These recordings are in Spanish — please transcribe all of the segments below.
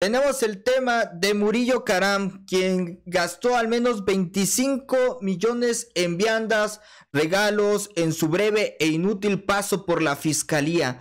Tenemos el tema de Murillo Caram, quien gastó al menos 25 millones en viandas, regalos, en su breve e inútil paso por la fiscalía.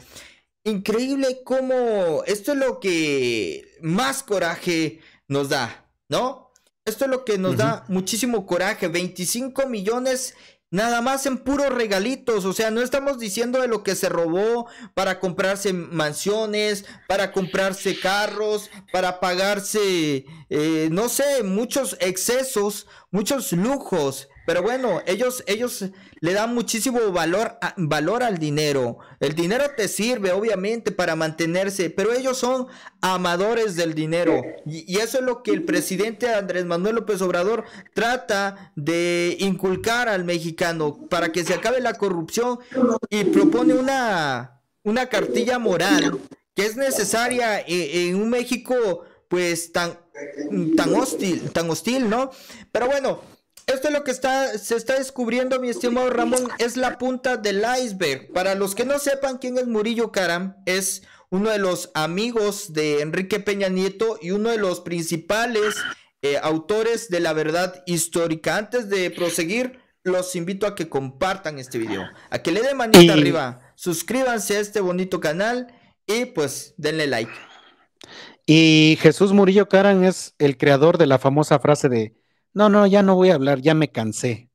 Increíble cómo esto es lo que más coraje nos da, ¿no? Esto es lo que nos da muchísimo coraje, 25 millones Nada más en puros regalitos, o sea, no estamos diciendo de lo que se robó para comprarse mansiones, para comprarse carros, para pagarse, eh, no sé, muchos excesos, muchos lujos. Pero bueno, ellos, ellos le dan muchísimo valor, valor al dinero. El dinero te sirve, obviamente, para mantenerse, pero ellos son amadores del dinero. Y, eso es lo que el presidente Andrés Manuel López Obrador trata de inculcar al mexicano para que se acabe la corrupción y propone una, una cartilla moral que es necesaria eh, en, un México pues tan, tan hostil, tan hostil, ¿no? Pero bueno, esto es lo que está, se está descubriendo, mi estimado Ramón, es la punta del iceberg. Para los que no sepan quién es Murillo Caram, es uno de los amigos de Enrique Peña Nieto y uno de los principales eh, autores de la verdad histórica. Antes de proseguir, los invito a que compartan este video, a que le den manita arriba, suscríbanse a este bonito canal y pues denle like. Y Jesús Murillo Caram es el creador de la famosa frase de no, no, ya no voy a hablar, ya me cansé.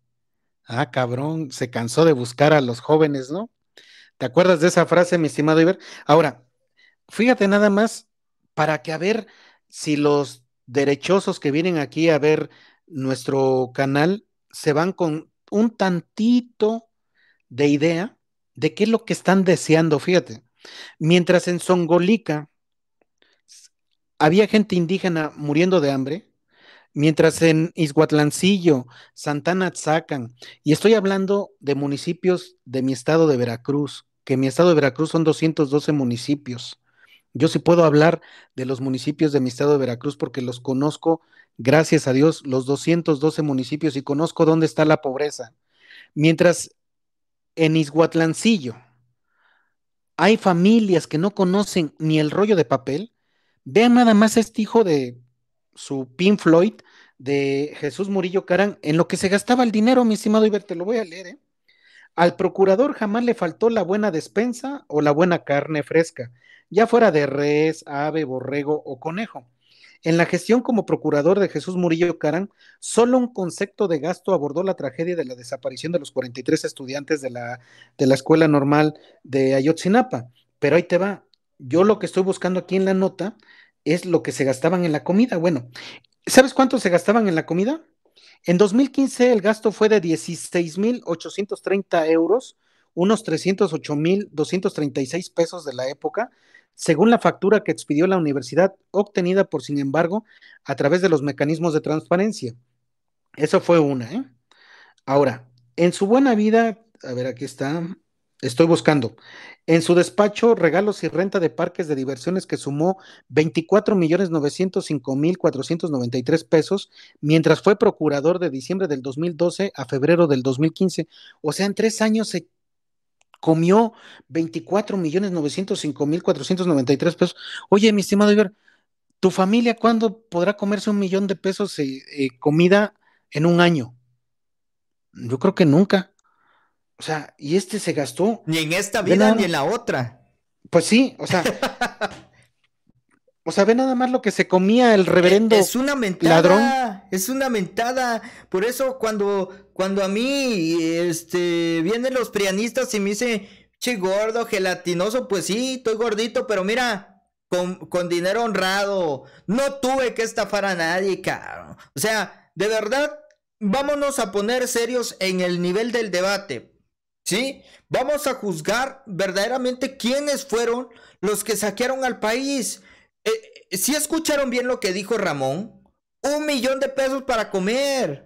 Ah, cabrón, se cansó de buscar a los jóvenes, ¿no? ¿Te acuerdas de esa frase, mi estimado Iber? Ahora, fíjate nada más para que a ver si los derechosos que vienen aquí a ver nuestro canal se van con un tantito de idea de qué es lo que están deseando, fíjate. Mientras en Songolica había gente indígena muriendo de hambre, Mientras en Izhuatlancillo, Santana Tzacan, y estoy hablando de municipios de mi estado de Veracruz, que mi estado de Veracruz son 212 municipios. Yo sí puedo hablar de los municipios de mi estado de Veracruz porque los conozco, gracias a Dios, los 212 municipios y conozco dónde está la pobreza. Mientras en Izhuatlancillo hay familias que no conocen ni el rollo de papel, vean nada más este hijo de su Pin Floyd de Jesús Murillo Carán, en lo que se gastaba el dinero, mi estimado Iber, te lo voy a leer. ¿eh? Al procurador jamás le faltó la buena despensa o la buena carne fresca, ya fuera de res, ave, borrego o conejo. En la gestión como procurador de Jesús Murillo Carán, solo un concepto de gasto abordó la tragedia de la desaparición de los 43 estudiantes de la, de la Escuela Normal de Ayotzinapa. Pero ahí te va. Yo lo que estoy buscando aquí en la nota es lo que se gastaban en la comida. Bueno, ¿sabes cuánto se gastaban en la comida? En 2015 el gasto fue de 16.830 euros, unos 308.236 pesos de la época, según la factura que expidió la universidad, obtenida por sin embargo a través de los mecanismos de transparencia. Eso fue una, ¿eh? Ahora, en su buena vida, a ver, aquí está. Estoy buscando. En su despacho, regalos y renta de parques de diversiones que sumó 24 millones 905 mil 493 pesos, mientras fue procurador de diciembre del 2012 a febrero del 2015. O sea, en tres años se comió 24 millones 905 mil 493 pesos. Oye, mi estimado Iber, ¿tu familia cuándo podrá comerse un millón de pesos de eh, eh, comida en un año? Yo creo que nunca. O sea, y este se gastó. Ni en esta vida ni en la otra. Pues sí, o sea. O sea, ve nada más lo que se comía el reverendo es una mentada, ladrón. Es una mentada. Por eso cuando, cuando a mí este, vienen los prianistas y me dicen, che gordo, gelatinoso, pues sí, estoy gordito, pero mira, con, con dinero honrado. No tuve que estafar a nadie, cabrón. O sea, de verdad, vámonos a poner serios en el nivel del debate. ¿Sí? Vamos a juzgar verdaderamente quiénes fueron los que saquearon al país. Eh, eh, si escucharon bien lo que dijo Ramón, un millón de pesos para comer.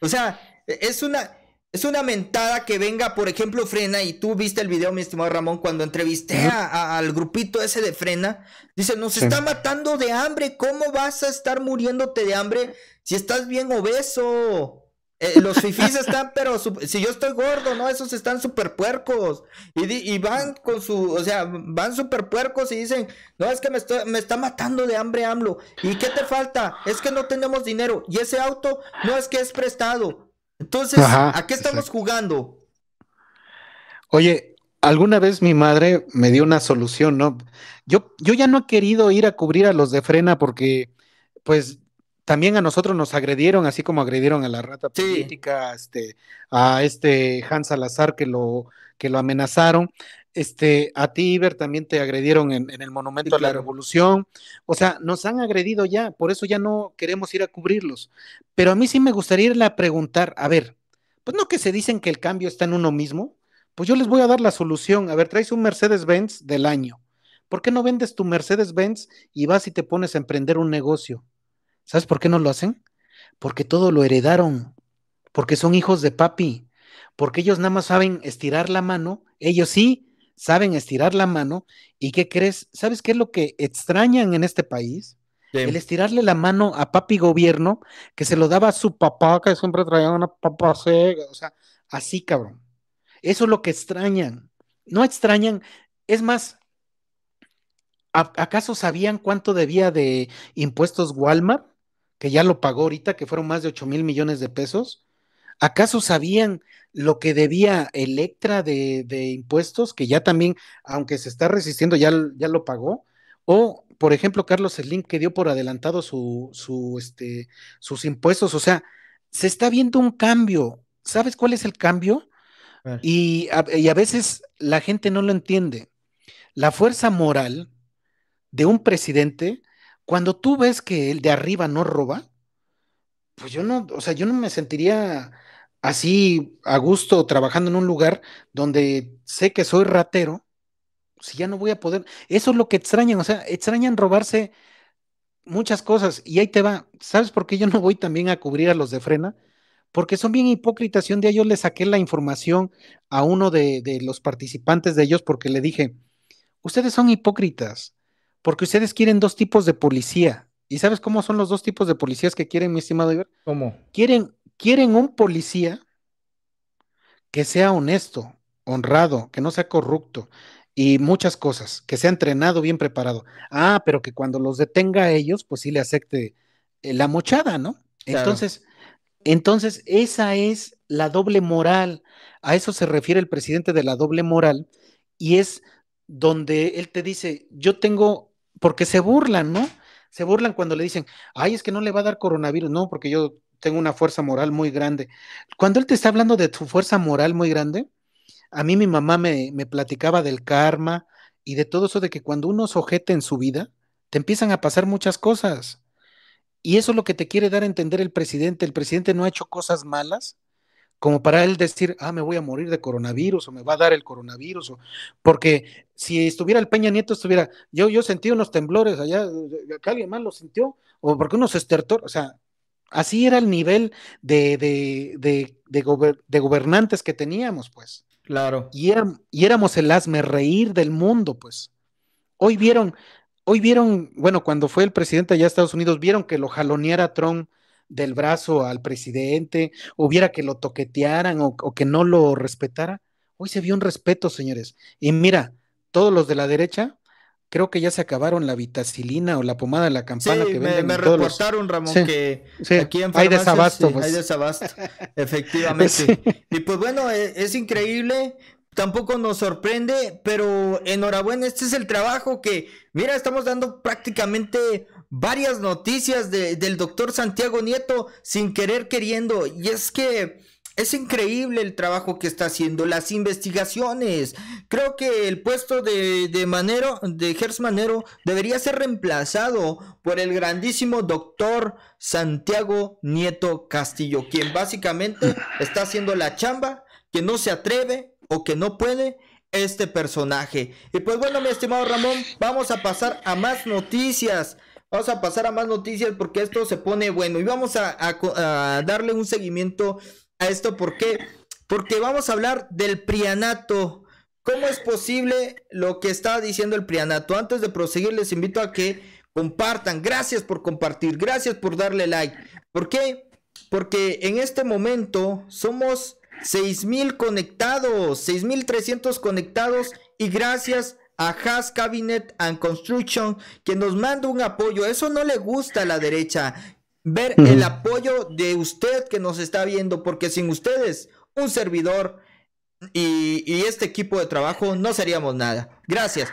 O sea, e, es una, es una mentada que venga, por ejemplo, Frena, y tú viste el video, mi estimado Ramón, cuando entrevisté al grupito ese de Frena, dice, nos está matando de hambre, ¿cómo vas a estar muriéndote de hambre si estás bien obeso? Eh, los fifis están, pero si yo estoy gordo, ¿no? Esos están súper puercos. Y, van con su, o sea, van súper puercos y dicen, no, es que me, está matando de hambre AMLO. ¿Y qué te falta? Es que no tenemos dinero. Y ese auto no es que es prestado. Entonces, ¿a qué estamos jugando? Oye, alguna vez mi madre me dio una solución, ¿no? Yo, yo ya no he querido ir a cubrir a los de frena porque, pues, también a nosotros nos agredieron, así como agredieron a la rata política, a este, a este Hans Salazar que lo, que lo amenazaron. Este, a ti, Iber, también te agredieron en, el Monumento de a la Revolución. O sea, nos han agredido ya, por eso ya no queremos ir a cubrirlos. Pero a mí sí me gustaría irle a preguntar, a ver, pues no que se dicen que el cambio está en uno mismo, pues yo les voy a dar la solución. A ver, traes un Mercedes-Benz del año. ¿Por qué no vendes tu Mercedes-Benz y vas y te pones a emprender un negocio? ¿Sabes por qué no lo hacen? Porque todo lo heredaron, porque son hijos de papi, porque ellos nada más saben estirar la mano, ellos sí saben estirar la mano, ¿y qué crees? ¿Sabes qué es lo que extrañan en este país? El estirarle la mano a papi gobierno, que se lo daba a su papá, que siempre traía una papá o sea, así cabrón. Eso es lo que extrañan. No extrañan, es más, ¿acaso sabían cuánto debía de impuestos Walmart? que ya lo pagó ahorita, que fueron más de 8 mil millones de pesos, ¿acaso sabían lo que debía Electra de, impuestos, que ya también, aunque se está resistiendo, ya, ya lo pagó? O, por ejemplo, Carlos Slim, que dio por adelantado su, su, este, sus impuestos, o sea, se está viendo un cambio. ¿Sabes cuál es el cambio? Y, y a veces la gente no lo entiende. La fuerza moral de un presidente cuando tú ves que el de arriba no roba, pues yo no, o sea, yo no me sentiría así a gusto trabajando en un lugar donde sé que soy ratero, si ya no voy a poder. Eso es lo que extrañan, o sea, extrañan robarse muchas cosas. Y ahí te va, ¿sabes por qué yo no voy también a cubrir a los de frena? Porque son bien hipócritas. Y un día yo le saqué la información a uno de los participantes de ellos porque le dije, ustedes son hipócritas. Porque ustedes quieren dos tipos de policía. ¿Y sabes cómo son los dos tipos de policías que quieren, mi estimado Iber? ¿Cómo? Quieren, quieren un policía que sea honesto, honrado, que no sea corrupto y muchas cosas, que sea entrenado, bien preparado. Ah, pero que cuando los detenga a ellos, pues sí le acepte eh, la mochada, ¿no? Entonces, entonces, esa es la doble moral. A eso se refiere el presidente de la doble moral y es donde él te dice, yo tengo porque se burlan, ¿no? Se burlan cuando le dicen, ay, es que no le va a dar coronavirus, no, porque yo tengo una fuerza moral muy grande. Cuando él te está hablando de tu fuerza moral muy grande, a mí mi mamá me, platicaba del karma y de todo eso de que cuando uno es en su vida, te empiezan a pasar muchas cosas. Y eso es lo que te quiere dar a entender el presidente. El presidente no ha hecho cosas malas, como para él decir, ah, me voy a morir de coronavirus o me va a dar el coronavirus, o, porque si estuviera el Peña Nieto, estuviera, yo, yo sentí unos temblores allá, acá eh, alguien más lo sintió, o porque unos estertor, o sea, así era el nivel de, de, de, gobernantes que teníamos, pues. Claro. Y, éramos el asme reír del mundo, pues. Hoy vieron, hoy vieron, bueno, cuando fue el presidente allá de Estados Unidos, vieron que lo jaloneara Trump del brazo al presidente, hubiera que lo toquetearan o, que no lo respetara. Hoy se vio un respeto, señores. Y mira, todos los de la derecha, creo que ya se acabaron la vitacilina o la pomada de la campana que venden. Me, me reportaron, Ramón, que aquí en hay desabasto. Hay pues. desabasto, efectivamente. Y pues bueno, e, es, increíble, tampoco nos sorprende, pero enhorabuena, este es el trabajo que, mira, estamos dando prácticamente varias noticias de, del doctor Santiago Nieto sin querer queriendo. Y es que es increíble el trabajo que está haciendo, las investigaciones. Creo que el puesto de, de Manero, de Gers Manero, debería ser reemplazado por el grandísimo doctor Santiago Nieto Castillo, quien básicamente está haciendo la chamba que no se atreve o que no puede este personaje. Y pues bueno, mi estimado Ramón, vamos a pasar a más noticias. Vamos a pasar a más noticias porque esto se pone bueno y vamos a, darle un seguimiento a esto. ¿Por qué? Porque vamos a hablar del prianato. ¿Cómo es posible lo que está diciendo el prianato? Antes de proseguir, les invito a que compartan. Gracias por compartir. Gracias por darle like. ¿Por qué? Porque en este momento somos 6.000 conectados, 6.300 conectados y gracias a Haas Cabinet and Construction, que nos manda un apoyo. Eso no le gusta a la derecha. Ver el apoyo de usted que nos está viendo, porque sin ustedes, un servidor y, y este equipo de trabajo, no seríamos nada. Gracias.